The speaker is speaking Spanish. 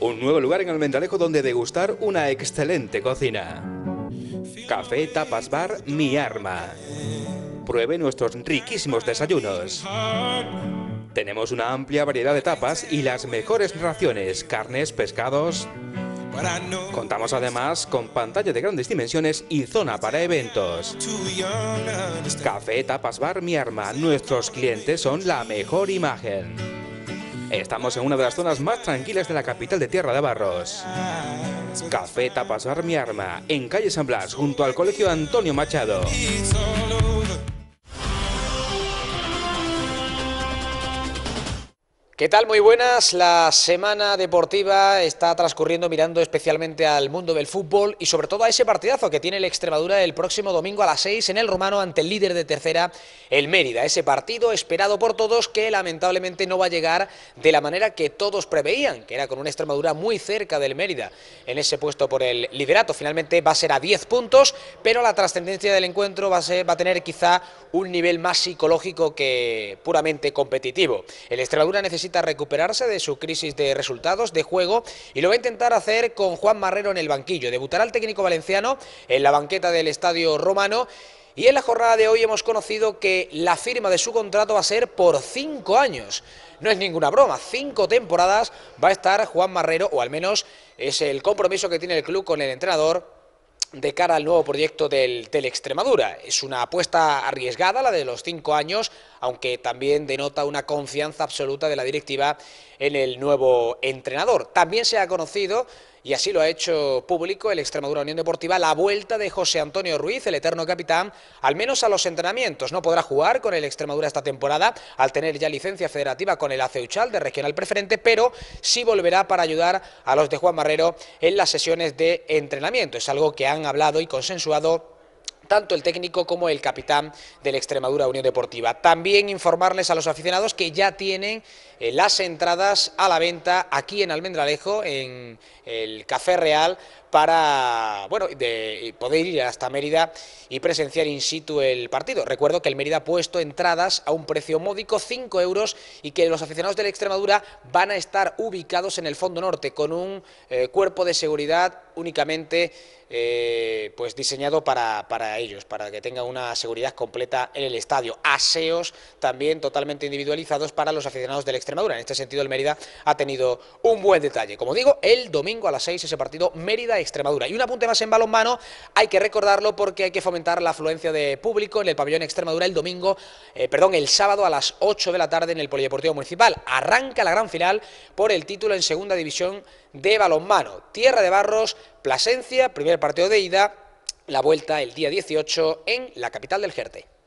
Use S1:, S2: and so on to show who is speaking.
S1: un nuevo lugar en Almendralejo donde degustar una excelente cocina. Café Tapas Bar Mi Arma. Pruebe nuestros riquísimos desayunos. Tenemos una amplia variedad de tapas y las mejores raciones, carnes, pescados. Contamos además con pantalla de grandes dimensiones y zona para eventos. Café Tapas Bar Mi Arma, nuestros clientes son la mejor imagen. Estamos en una de las zonas más tranquilas de la capital de Tierra de Barros. Café Tapas Mi Arma, en calle San Blas, junto al Colegio Antonio Machado.
S2: ¿Qué tal? Muy buenas. La semana deportiva está transcurriendo mirando especialmente al mundo del fútbol y sobre todo a ese partidazo que tiene el Extremadura el próximo domingo a las 6 en el Romano ante el líder de tercera, el Mérida. Ese partido esperado por todos que lamentablemente no va a llegar de la manera que todos preveían, que era con una Extremadura muy cerca del Mérida en ese puesto por el liderato. Finalmente va a ser a 10 puntos, pero la trascendencia del encuentro va a, va a tener quizá un nivel más psicológico que puramente competitivo. El Extremadura necesita necesita recuperarse de su crisis de resultados de juego y lo va a intentar hacer con Juan Marrero en el banquillo. Debutará el técnico valenciano en la banqueta del Estadio Romano. Y en la jornada de hoy hemos conocido que la firma de su contrato va a ser por cinco años. No es ninguna broma, cinco temporadas va a estar Juan Marrero, o al menos es el compromiso que tiene el club con el entrenador de cara al nuevo proyecto del, del Extremadura. Es una apuesta arriesgada, la de los cinco años, aunque también denota una confianza absoluta de la directiva en el nuevo entrenador. También se ha conocido y así lo ha hecho público el Extremadura Unión Deportiva la vuelta de José Antonio Ruiz, el eterno capitán, al menos a los entrenamientos. No podrá jugar con el Extremadura esta temporada al tener ya licencia federativa con el Aceuchal de Regional Preferente, pero sí volverá para ayudar a los de Juan Marrero en las sesiones de entrenamiento. Es algo que han hablado y consensuado tanto el técnico como el capitán de la Extremadura Unión Deportiva. También informarles a los aficionados que ya tienen eh, las entradas a la venta aquí en Almendralejo, en el Café Real, para bueno, de poder ir hasta Mérida y presenciar in situ el partido. Recuerdo que el Mérida ha puesto entradas a un precio módico, 5 euros, y que los aficionados de la Extremadura van a estar ubicados en el fondo norte con un eh, cuerpo de seguridad únicamente eh, pues diseñado para, para, ellos, para que tengan una seguridad completa en el estadio. Aseos también totalmente individualizados para los aficionados de la Extremadura. En este sentido, el Mérida ha tenido un buen detalle. Como digo, el domingo a las 6 ese partido Mérida Extremadura. Y un apunte más en balonmano, hay que recordarlo porque hay que fomentar la afluencia de público en el pabellón Extremadura el domingo, eh, perdón, el sábado a las 8 de la tarde en el Polideportivo Municipal. Arranca la gran final por el título en Segunda División de balonmano. Tierra de Barros, Plasencia, primer partido de ida, la vuelta el día 18 en
S1: la capital del Jerte.